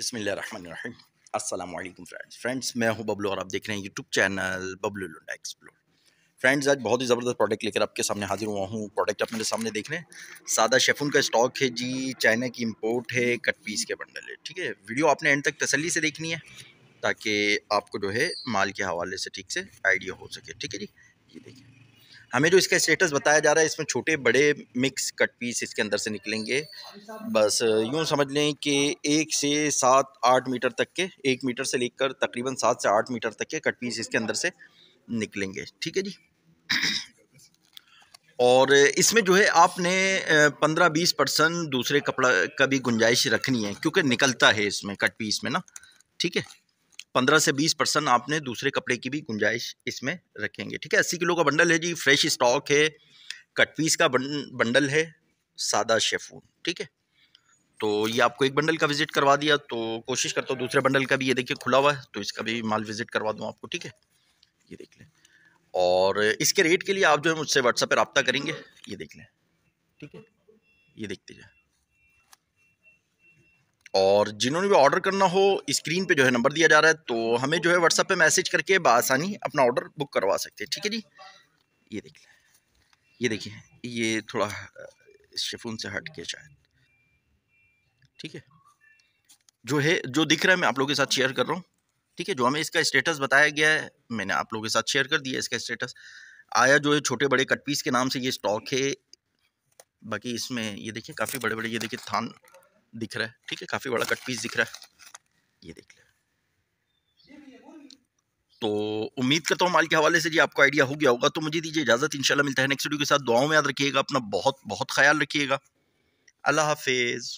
बिसमीम अस्सलाम वालेकुम फ्रेंड्स फ्रेंड्स मैं हूं बबलू और आप देख रहे हैं YouTube channel Bablu Lunda explore friends आज बहुत ही ज़बरदस्त प्रोडक्ट लेकर आपके सामने हाजिर हुआ हूँ प्रोडक्ट आप मेरे सामने देख रहे हैं सादा शेफून का स्टॉक है जी चाइना की इम्पोर्ट है कट पीस के बंडल है ठीक है वीडियो आपने एंड तक तसली से देखनी है ताकि आपको जो है माल के हवाले से ठीक से आइडिया हो सके ठीक है जी ये देखिए हमें जो इसका स्टेटस बताया जा रहा है इसमें छोटे बड़े मिक्स कट पीस इसके अंदर से निकलेंगे बस यूँ समझ लें कि एक से सात आठ मीटर तक के एक मीटर से लेकर तकरीबन सात से आठ मीटर तक के कट पीस इसके अंदर से निकलेंगे ठीक है जी और इसमें जो है आपने पंद्रह बीस परसेंट दूसरे कपड़ा का भी गुंजाइश रखनी है क्योंकि निकलता है इसमें कट पीस में ना ठीक है पंद्रह से बीस परसेंट आपने दूसरे कपड़े की भी गुंजाइश इसमें रखेंगे ठीक है अस्सी किलो का बंडल है जी फ्रेश स्टॉक है कट पीस का बंडल है सादा शेफून ठीक है तो ये आपको एक बंडल का विज़िट करवा दिया तो कोशिश करता हूँ दूसरे बंडल का भी ये देखिए खुला हुआ है तो इसका भी माल विज़िट करवा दूँ आपको ठीक है ये देख लें और इसके रेट के लिए आप जो है मुझसे व्हाट्सएप पर रबता करेंगे ये देख लें ठीक है ये देखते जाए और जिन्होंने भी ऑर्डर करना हो स्क्रीन पे जो है नंबर दिया जा रहा है तो हमें जो है व्हाट्सअप पे मैसेज करके बसानी अपना ऑर्डर बुक करवा सकते हैं ठीक है जी ये देख लें ये देखिए ये थोड़ा शेफून से हट के शायद ठीक है जो है जो दिख रहा है मैं आप लोगों के साथ शेयर कर रहा हूँ ठीक है जो हमें इसका स्टेटस बताया गया है मैंने आप लोगों के साथ शेयर कर दिया इसका स्टेटस आया जो है छोटे बड़े कट पीस के नाम से ये स्टॉक है बाकी इसमें ये देखिए काफ़ी बड़े बड़े ये देखिए थान दिख रहा है ठीक है काफ़ी बड़ा कट पीस दिख रहा है ये देख ले तो उम्मीद करता हूँ माल के हवाले से जी आपको आइडिया हो गया होगा तो मुझे दीजिए इजाज़त इंशाल्लाह मिलता है नेक्स्ट वीडियो के साथ दुआओं में याद रखिएगा अपना बहुत बहुत ख्याल रखिएगा अल्लाह हाफिज़